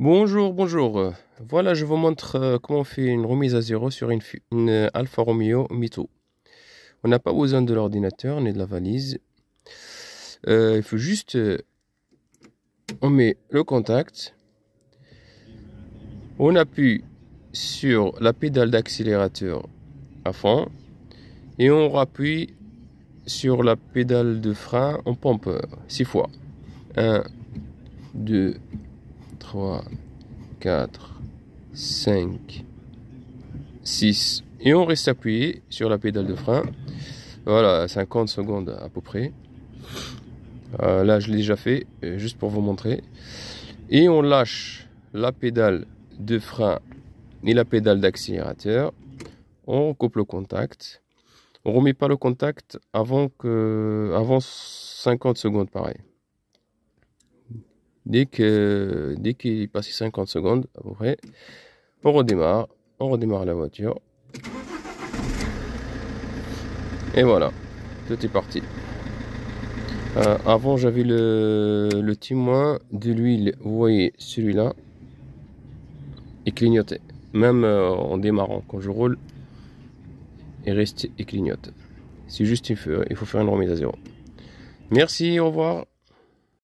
Bonjour, bonjour. Voilà, je vous montre euh, comment on fait une remise à zéro sur une, euh, Alfa Romeo Mito. On n'a pas besoin de l'ordinateur ni de la valise. Euh, il faut juste... on met le contact. On appuie sur la pédale d'accélérateur à fond. Et on appuie sur la pédale de frein en pompe 6 fois. 1, 2, 3, 4, 5, 6. Et on reste appuyé sur la pédale de frein. Voilà, 50 secondes à peu près. Euh, là, je l'ai déjà fait, euh, juste pour vous montrer. Et on lâche la pédale de frein et la pédale d'accélérateur. On coupe le contact. On remet pas le contact avant, que, avant 50 secondes, pareil. Dès que dès qu'il passe 50 secondes, à peu près, on redémarre, on redémarre la voiture. Et voilà, tout est parti. Euh, avant, j'avais le, le, témoin de l'huile, vous voyez, celui-là, Il clignotait. Même euh, en démarrant, quand je roule, il reste et clignote. C'est juste une feuille. il faut faire une remise à zéro. Merci, au revoir.